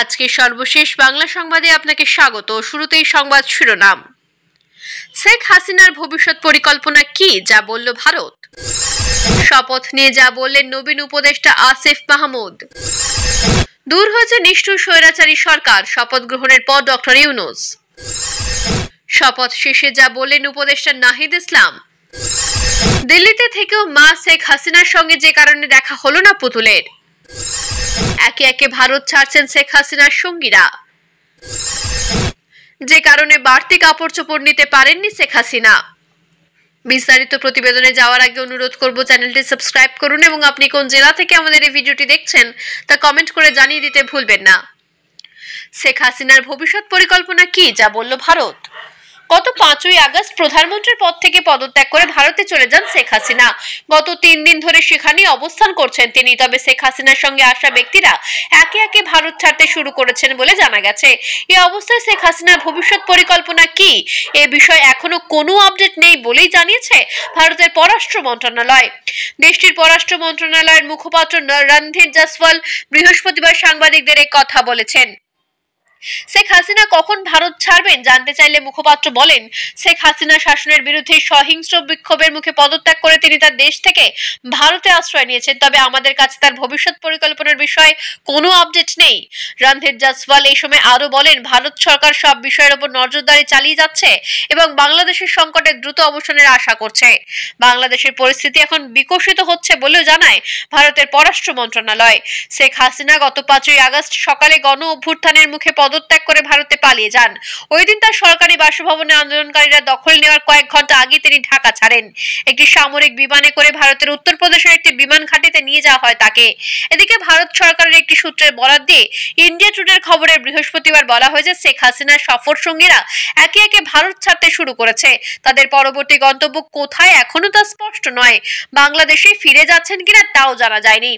আজকে সর্বশেষ বাংলা সংবাদে আপনাকে স্বাগত শুরুতেই সংবাদ শিরোনাম শেখ হাসিনার ভবিষ্যৎ পরিকল্পনা কি যা বলল ভারত শপথ নিয়ে যা বললেন নবীন উপদেষ্টা আসিফ মাহমুদ দূর হয়েছে নিষ্ঠুর স্বৈরাচারী সরকার শপথ গ্রহণের পর ডক্টর ইউনুস শপথ শেষে যা বললেন উপদেষ্টা নাহিদ ইসলাম দিল্লিতে থেকেও মা শেখ হাসিনার সঙ্গে যে কারণে দেখা হলো না পুতুলের একে একে ভারত ছাড়ছেন শেখ হাসিনার সঙ্গীরা যে কারণে বাড়তি কাপড় চোপড় নিতে পারেননি শেখ হাসিনা বিস্তারিত প্রতিবেদনে যাওয়ার আগে অনুরোধ করব চ্যানেলটি সাবস্ক্রাইব করুন এবং আপনি কোন জেলা থেকে আমাদের এই ভিডিওটি দেখছেন তা কমেন্ট করে জানিয়ে দিতে ভুলবেন না শেখ হাসিনার ভবিষ্যৎ পরিকল্পনা কি যা বলল ভারত গত পাঁচই আগস্ট প্রধানমন্ত্রীর পদ থেকে পদত্যাগ করে ভারতে চলে যান শেখ হাসিনা গত তিন দিন ধরে সেখানে অবস্থান করছেন তিনি তবে শেখ হাসিনার সঙ্গে আসা ব্যক্তিরা একে একে ভারত ছাড়তে শুরু করেছেন বলে জানা গেছে এই অবস্থায় শেখ হাসিনার ভবিষ্যৎ পরিকল্পনা কি এ বিষয়ে এখনো কোনো আপডেট নেই বলেই জানিয়েছে ভারতের পররাষ্ট্র মন্ত্রণালয় দেশটির পররাষ্ট্র মন্ত্রণালয়ের মুখপাত্র রণধীর জাসওয়াল বৃহস্পতিবার সাংবাদিকদের কথা বলেছেন শেখ হাসিনা কখন ভারত ছাড়বেন জানতে চাইলে মুখপাত্র বলেন শেখ হাসিনা শাসনের বিরুদ্ধে সহিংস্র বিক্ষোভের মুখে পদত্যাগ করে তিনি তার দেশ থেকে ভারতে আশ্রয় নিয়েছেন তবে আমাদের কাছে তার ভবিষ্যৎ পরিকল্পনার বিষয়ে কোনো আপডেট নেই রণধীর জাসওয়াল এই সময় আরও বলেন ভারত সরকার সব বিষয়ের উপর নজরদারি চালিয়ে যাচ্ছে এবং বাংলাদেশের সংকটে দ্রুত অবসানের আশা করছে বাংলাদেশের পরিস্থিতি এখন বিকশিত হচ্ছে বলেও জানায় ভারতের পররাষ্ট্র মন্ত্রণালয় শেখ হাসিনা গত পাঁচই আগস্ট সকালে গণ অভ্যুত্থানের মুখে পদ পদত্যাগ করে ভারতে পালিয়ে যান ওই দিন তার সরকারি বাসভবনে আন্দোলনকারীরা দখল নেওয়ার কয়েক ঘন্টা আগে তিনি ঢাকা ছাড়েন একটি সামরিক বিমানে করে ভারতের উত্তরপ্রদেশের একটি বিমান ঘাটিতে নিয়ে যাওয়া হয় তাকে এদিকে ভারত সরকারের একটি সূত্রের বরাদ দিয়ে ইন্ডিয়া টুডের খবরের বৃহস্পতিবার বলা হয়েছে শেখ হাসিনার সফর সঙ্গীরা একে একে ভারত ছাড়তে শুরু করেছে তাদের পরবর্তী গন্তব্য কোথায় এখনো তা স্পষ্ট নয় বাংলাদেশে ফিরে যাচ্ছেন কিনা তাও জানা যায়নি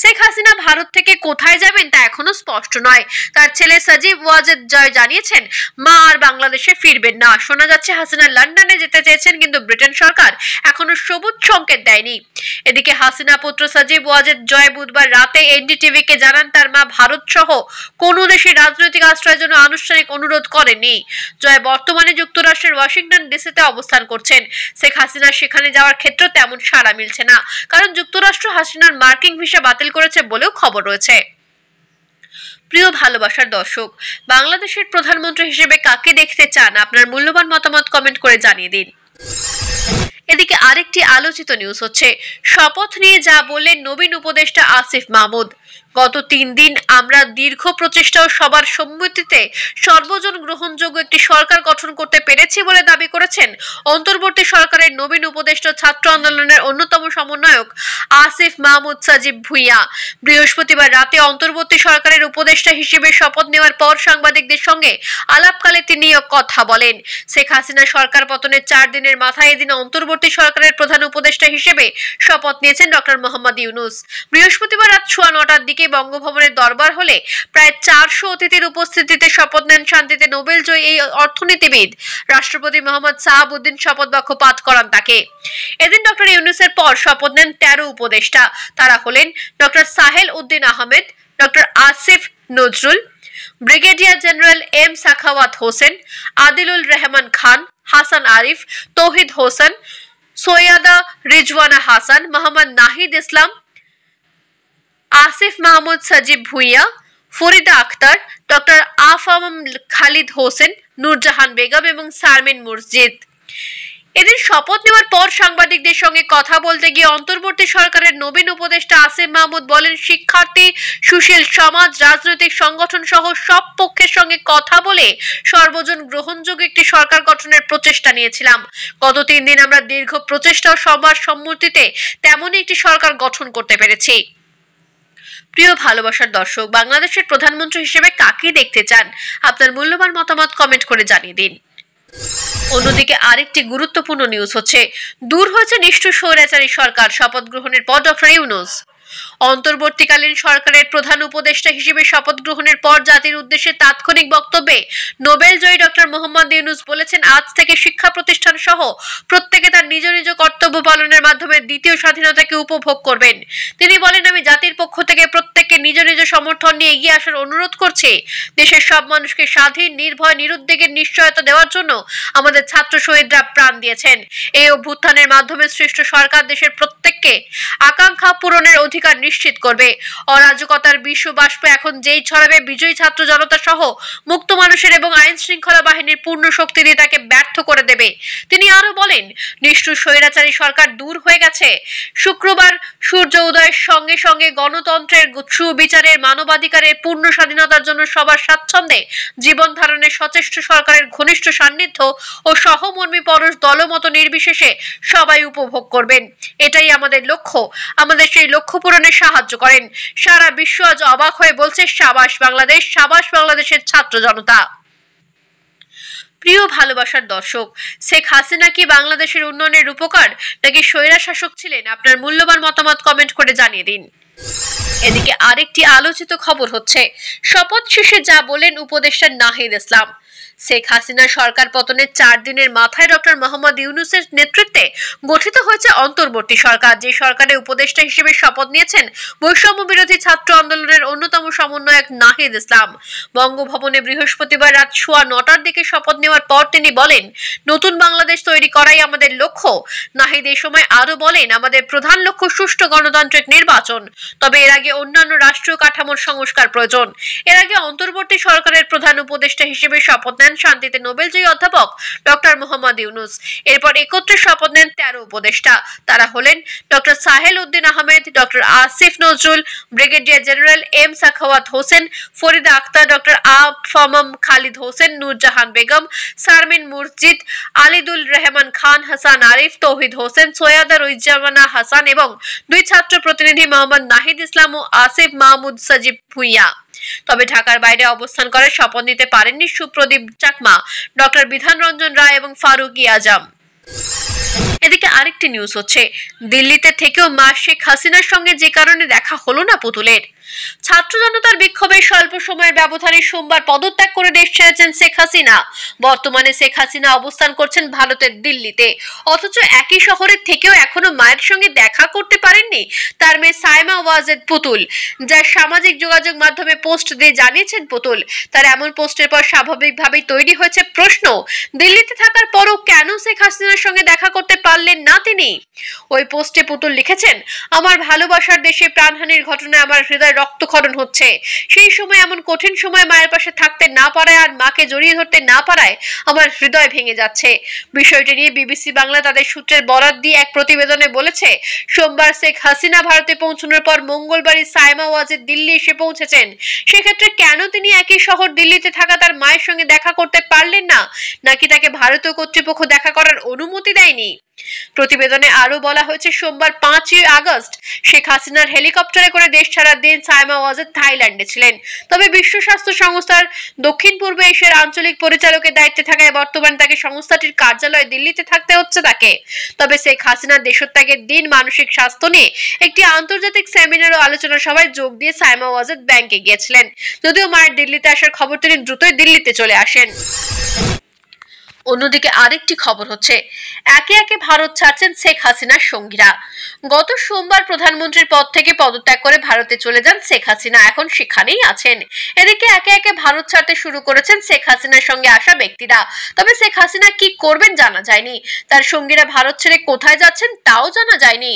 শেখ হাসিনা ভারত থেকে কোথায় যাবেন তা এখনো স্পষ্ট নয় তার ছেলে সজীব ওয়াজেদ জয় জানিয়েছেন মা আর বাংলাদেশে ফিরবেন না শোনা যাচ্ছে হাসিনা লন্ডনে যেতে চেয়েছেন কিন্তু ব্রিটেন সরকার এখনো সবুজ সংকেত দেয়নি এদিকে হাসিনা পুত্র সাজিব ওয়াজেদ জয় বুধবার রাতে এনডিটিভিকে জানান তার মা ভারত সহ কোনো দেশে রাজনৈতিক আশ্রয়ের জন্য আনুষ্ঠানিক অনুরোধ করেনি জয় বর্তমানে যুক্তরাষ্ট্রের ওয়াশিংটন ডিসিতে অবস্থান করছেন শেখ হাসিনা সেখানে যাওয়ার ক্ষেত্রে তেমন সাড়া মিলছে না কারণ যুক্তরাষ্ট্র হাসিনার মার্কিং ভিসা বাতিল করেছে বলেও খবর রয়েছে প্রিয় ভালোবাসার দর্শক বাংলাদেশের প্রধানমন্ত্রী হিসেবে কাকে দেখতে চান আপনার মূল্যবান মতামত কমেন্ট করে জানিয়ে দিন এদিকে আরেকটি আলোচিত নিউজ হচ্ছে শপথ নিয়ে যা বললেন নবীন উপদেষ্টা আসিফ মাহমুদ গত তিন দিন আমরা দীর্ঘ প্রচেষ্টা ও সবার সম্মতিতে সর্বজন গ্রহণযোগ্য একটি সরকার গঠন করতে পেরেছি বলে দাবি করেছেন অন্তর্বর্তী সরকারের নবীন উপদেষ্টা ছাত্র আন্দোলনের অন্যতম সমন্বয়ক আসিফ মাহমুদ সাজিব ভুইয়া বৃহস্পতিবার রাতে অন্তর্বর্তী সরকারের উপদেষ্টা হিসেবে শপথ নেওয়ার পর সাংবাদিকদের সঙ্গে আলাপকালে তিনি কথা বলেন শেখ হাসিনা সরকার পতনের চার দিনের মাথায় এদিন অন্তর্বর্তী সরকারের প্রধান উপদেষ্টা হিসেবে শপথ নিয়েছেন ডক্টর মোহাম্মদ ইউনুস বৃহস্পতিবার রাত ছোয়া নটা সন্ধ্যার দিকে বঙ্গভবনের দরবার হলে প্রায় চারশো অতিথির উপস্থিতিতে শপথ নেন শান্তিতে নোবেল জয়ী এই অর্থনীতিবিদ রাষ্ট্রপতি মোহাম্মদ সাহাবুদ্দিন শপথ বাক্য পাঠ করান তাকে এদিন ডক্টর ইউনুসের পর শপথ নেন তেরো উপদেষ্টা তারা হলেন doctor Sahel Uddin Ahmed doctor Asif Nazrul brigadier general M Sakhawat Hossain Adilul Rahman Khan Hasan Arif Touhid Hossain Syeda Rizwana Hasan Mohammad Nahid Islam Asif Mahmud Sajib Bhuiya Farida Akhtar doctor Afam Khalid Hossain Nurjahan Begum এবং সারমিন মসজিদ এদের শপথ নেওয়ার পর সাংবাদিকদের সঙ্গে কথা বলতে গিয়ে অন্তর্বর্তী সরকারের নবীন উপদেষ্টা আসিফ মাহমুদ বলেন শিক্ষার্থী সুশীল সমাজ রাজনৈতিক সংগঠন সহ সব পক্ষের সঙ্গে কথা বলে সর্বজন গ্রহণযোগ্য একটি সরকার গঠনের প্রচেষ্টা নিয়েছিলাম গত তিন দিন আমরা দীর্ঘ প্রচেষ্টা সবার সম্মতিতে তেমনই একটি সরকার গঠন করতে পেরেছি প্রিয় ভালোবাসার দর্শক বাংলাদেশের প্রধানমন্ত্রী হিসেবে কাকে দেখতে চান আপনার মূল্যবান মতামত কমেন্ট করে জানিয়ে দিন অন্যদিকে আরেকটি গুরুত্বপূর্ণ নিউজ হচ্ছে দূর হয়েছে নিষ্ঠুর স্বৈরাচারী সরকার শপথ গ্রহণের পর ডক্টর ইউনুস অন্তর্বর্তীকালীন সরকারের প্রধান উপদেষ্টা হিসেবে শপথ গ্রহণের পর জাতির উদ্দেশ্যে তাৎক্ষণিক বক্তব্যে নোবেল জয়ী ডক্টর মোহাম্মদ ইউনুস বলেছেন আজ থেকে শিক্ষা প্রতিষ্ঠান সহ প্রত্যেকে তার নিজ নিজ কর্তব্য পালনের মাধ্যমে দ্বিতীয় স্বাধীনতাকে উপভোগ করবেন তিনি বলেন আমি জাতির পক্ষ থেকে প্রত্যেককে নিজ নিজ সমর্থন নিয়ে এগিয়ে আসার অনুরোধ করছি দেশের সব মানুষকে স্বাধীন নির্ভয় নিরুদ্বেগের নিশ্চয়তা দেওয়ার জন্য আমাদের ছাত্র শহীদরা প্রাণ দিয়েছেন এই অভ্যুত্থানের মাধ্যমে সৃষ্ট সরকার দেশের প্রত্যেককে আকাঙ্ক্ষা পূরণের অধিক অধিকার নিশ্চিত করবে অরাজকতার বিশ্ববাষ্প এখন যেই ছড়াবে বিজয়ী ছাত্র জনতা সহ মুক্ত মানুষের এবং আইন শৃঙ্খলা বাহিনীর পূর্ণ শক্তি দিয়ে তাকে ব্যর্থ করে দেবে তিনি আরো বলেন নিষ্ঠুর স্বৈরাচারী সরকার দূর হয়ে গেছে শুক্রবার সূর্য উদয়ের সঙ্গে সঙ্গে গণতন্ত্রের সুবিচারের মানবাধিকারের পূর্ণ স্বাধীনতার জন্য সবার স্বাচ্ছন্দ্যে জীবন ধারণের সচেষ্ট সরকারের ঘনিষ্ঠ সান্নিধ্য ও সহমর্মী পরশ দলমত নির্বিশেষে সবাই উপভোগ করবেন এটাই আমাদের লক্ষ্য আমাদের সেই লক্ষ্য পূরণে সাহায্য করেন সারা বিশ্ব আজ অবাক হয়ে বলছে সাবাস বাংলাদেশ সাবাস বাংলাদেশের ছাত্র জনতা প্রিয় ভালোবাসার দর্শক শেখ হাসিনা কি বাংলাদেশের উন্নয়নের রূপকার নাকি স্বৈরা শাসক ছিলেন আপনার মূল্যবান মতামত কমেন্ট করে জানিয়ে দিন এদিকে আরেকটি আলোচিত খবর হচ্ছে শপথ শেষে যা বলেন উপদেষ্টা নাহিদ ইসলাম শেখ হাসিনা সরকার পতনের চার দিনের মাথায় ডক্টর মোহাম্মদ ইউনুসের নেতৃত্বে গঠিত হয়েছে অন্তর্বর্তী সরকার যে সরকারে উপদেষ্টা হিসেবে শপথ নিয়েছেন বৈষম্য বিরোধী ছাত্র আন্দোলনের অন্যতম সমন্বয়ক নাহিদ ইসলাম বঙ্গভবনে বৃহস্পতিবার রাত সোয়া নটার দিকে শপথ নেওয়ার পর তিনি বলেন নতুন বাংলাদেশ তৈরি করাই আমাদের লক্ষ্য নাহিদ এ সময় আরও বলেন আমাদের প্রধান লক্ষ্য সুষ্ঠু গণতান্ত্রিক নির্বাচন তবে এর আগে অন্যান্য রাষ্ট্রীয় কাঠামোর সংস্কার প্রয়োজন এর আগে অন্তর্বর্তী সরকারের প্রধান উপদেষ্টা হিসেবে শপথ নেন দেন শান্তিতে নোবেলজয়ী অধ্যাপক ডক্টর মোহাম্মদ ইউনুস এরপর একত্রে শপথ নেন তেরো উপদেষ্টা তারা হলেন doctor Sahel Uddin Ahmed doctor Asif Nazrul brigadier general M Sakhawat Hossain Farida Akhtar doctor Afmam Khalid Hossain Nurjahan Begum Sharmin Murjid Alidul Rahman Khan Hasan Arif Touhid Hossain Syeda Rujjamana Hasan এবং দুই ছাত্র প্রতিনিধি মোহাম্মদ নাহিদ ইসলাম ও আসিফ মাহমুদ সাজিব ভুইয়া তবে ঢাকার বাইরে অবস্থান করে শপথ নিতে পারেননি সুপ্রদীপ চাকমা ডক্টর বিধান রঞ্জন রায় এবং ফারুক ইয়াজাম এদিকে আরেকটি নিউজ হচ্ছে দিল্লিতে থেকেও মা শেখ হাসিনার সঙ্গে যে কারণে দেখা হলো না পুতুলের ছাত্র জনতার বিক্ষোভে স্বল্প সময়ের ব্যবধানে সোমবার পদত্যাগ করে দেশ ছেড়েছেন শেখ হাসিনা বর্তমানে শেখ হাসিনা অবস্থান করছেন ভারতের দিল্লিতে অথচ একই শহরের থেকেও এখনো মায়ের সঙ্গে দেখা করতে পারেননি তার মেয়ে সাইমা ওয়াজেদ পুতুল যা সামাজিক যোগাযোগ মাধ্যমে পোস্ট দিয়ে জানিয়েছেন পুতুল তার এমন পোস্টের পর স্বাভাবিকভাবেই তৈরি হয়েছে প্রশ্ন দিল্লিতে থাকার পরও কেন শেখ হাসিনার সঙ্গে দেখা করতে পারলেন না তিনি ওই পোস্টে পুতুল লিখেছেন আমার ভালোবাসার দেশে প্রাণহানির ঘটনায় আমার হৃদয় রক্তক্ষরণ হচ্ছে সেই সময় এমন কঠিন সময় মায়ের পাশে থাকতে না পারায় আর মাকে জড়িয়ে ধরতে না পারায় আমার হৃদয় ভেঙে যাচ্ছে বিষয়টি নিয়ে বিবিসি বাংলা তাদের সূত্রের বরাত দিয়ে এক প্রতিবেদনে বলেছে সোমবার শেখ হাসিনা ভারতে পৌঁছানোর পর মঙ্গলবারই সাইমা ওয়াজেদ দিল্লি এসে পৌঁছেছেন সেক্ষেত্রে কেন তিনি একই শহর দিল্লিতে থাকা তার মায়ের সঙ্গে দেখা করতে পারলেন না নাকি তাকে ভারতীয় কর্তৃপক্ষ দেখা করার অনুমতি দেয়নি প্রতিবেদনে আরো বলা হয়েছে সোমবার পাঁচই আগস্ট শেখ হাসিনার হেলিকপ্টারে করে দেশ ছাড়ার দিন সাইমা ওয়াজেদ থাইল্যান্ডে ছিলেন তবে বিশ্ব স্বাস্থ্য সংস্থার দক্ষিণ পূর্ব এশিয়ার আঞ্চলিক পরিচালকের দায়িত্বে থাকায় বর্তমানে তাকে সংস্থাটির কার্যালয়ে দিল্লিতে থাকতে হচ্ছে তাকে তবে শেখ হাসিনার দেশত্যাগের দিন মানসিক স্বাস্থ্য নিয়ে একটি আন্তর্জাতিক সেমিনার ও আলোচনা সভায় যোগ দিয়ে সাইমা ওয়াজেদ ব্যাংকে গিয়েছিলেন যদিও মায়ের দিল্লিতে আসার খবর তিনি দ্রুতই দিল্লিতে চলে আসেন অন্যদিকে আরেকটি খবর হচ্ছে একে একে ভারত ছাড়ছেন শেখ হাসিনার সঙ্গীরা গত সোমবার প্রধানমন্ত্রীর পদ থেকে পদত্যাগ করে ভারতে চলে যান শেখ হাসিনা এখন সেখানেই আছেন এদিকে একে একে ভারত ছাড়তে শুরু করেছেন শেখ হাসিনার সঙ্গে আসা ব্যক্তিরা তবে শেখ হাসিনা কি করবেন জানা যায়নি তার সঙ্গীরা ভারত ছেড়ে কোথায় যাচ্ছেন তাও জানা যায়নি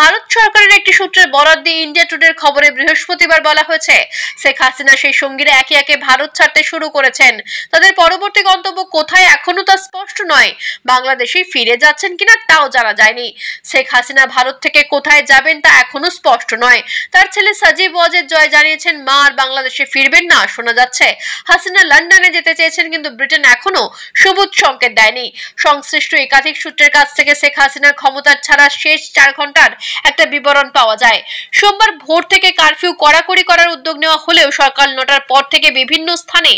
ভারত সরকারের একটি সূত্রের বরাদ দিয়ে ইন্ডিয়া টুডের খবরে বৃহস্পতিবার বলা হয়েছে শেখ হাসিনা সেই সঙ্গীরা একে একে ভারত ছাড়তে শুরু করেছেন তাদের পরবর্তী গন্তব্য কোথায় এখনো তা স্পষ্ট নয় বাংলাদেশে ফিরে যাচ্ছেন কিনা তাও জানা যায়নি শেখ হাসিনা ভারত থেকে কোথায় যাবেন তা এখনো স্পষ্ট নয় তার ছেলে সাজিব ওয়াজেদ জয় জানিয়েছেন মা আর বাংলাদেশে ফিরবেন না শোনা যাচ্ছে হাসিনা লন্ডনে যেতে চেয়েছেন কিন্তু ব্রিটেন এখনো সবুজ সংকেত দেয়নি সংশ্লিষ্ট একাধিক সূত্রের কাছ থেকে শেখ হাসিনার ক্ষমতার ছাড়া শেষ চার ঘন্টার একটা বিবরণ পাওয়া যায় সোমবার ভোর থেকে কারফিউ কড়াকড়ি করার উদ্যোগ নেওয়া হলেও সকাল নটার পর থেকে বিভিন্ন স্থানে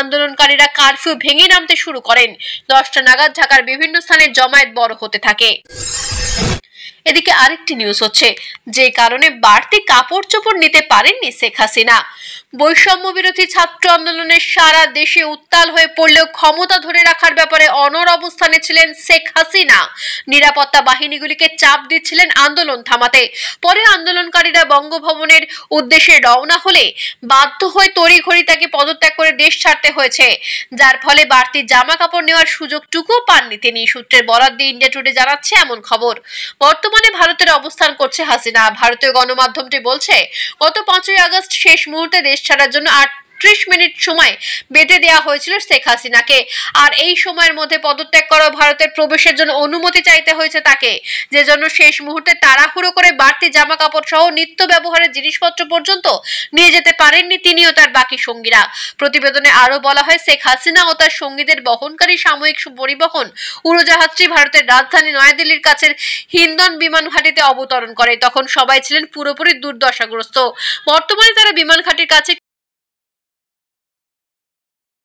আন্দোলনকারীরা কারফিউ ভেঙে নামতে শুরু করেন দশটা নাগাদ ঢাকার বিভিন্ন স্থানে জমায়েত বড় হতে থাকে এদিকে আরেকটি নিউজ হচ্ছে যে কারণে বাড়তি কাপড় চোপড় নিতে পারেননি শেখ হাসিনা বৈষম্য বিরোধী ছাত্র আন্দোলনের সারা দেশে উত্তাল হয়ে পড়লেও ক্ষমতা ধরে রাখার ব্যাপারে অনর অবস্থানে ছিলেন শেখ হাসিনা নিরাপত্তা বাহিনীগুলিকে চাপ দিচ্ছিলেন আন্দোলন থামাতে পরে আন্দোলনকারীরা বঙ্গভবনের উদ্দেশ্যে রওনা হলে বাধ্য হয়ে তড়িঘড়ি তাকে পদত্যাগ করে দেশ ছাড়তে হয়েছে যার ফলে বাড়তি জামা কাপড় নেওয়ার সুযোগটুকু পাননি তিনি সূত্রের বরাদ্দ ইন্ডিয়া টুডে জানাচ্ছে এমন খবর বর্তমান বর্তমানে ভারতের অবস্থান করছে হাসিনা ভারতীয় গণমাধ্যমটি বলছে গত পাঁচই আগস্ট শেষ মুহূর্তে দেশ ছাড়ার জন্য আট ত্রিশ মিনিট সময় বেঁধে দেওয়া হয়েছিল শেখ হাসিনাকে আর এই সময়ের মধ্যে পদত্যাগ করা ভারতের প্রবেশের জন্য অনুমতি চাইতে হয়েছে তাকে যে জন্য শেষ মুহূর্তে তাড়াহুড়ো করে বাড়তি জামা কাপড় সহ নিত্য ব্যবহারের জিনিসপত্র পর্যন্ত নিয়ে যেতে পারেননি তিনিও তার বাকি সঙ্গীরা প্রতিবেদনে আরও বলা হয় শেখ হাসিনা ও তার সঙ্গীদের বহনকারী সাময়িক পরিবহন উড়োজাহাজটি ভারতের রাজধানী নয়াদিল্লির কাছের হিন্দন বিমান ঘাটিতে অবতরণ করে তখন সবাই ছিলেন পুরোপুরি দুর্দশাগ্রস্ত বর্তমানে তারা বিমান ঘাটির কাছে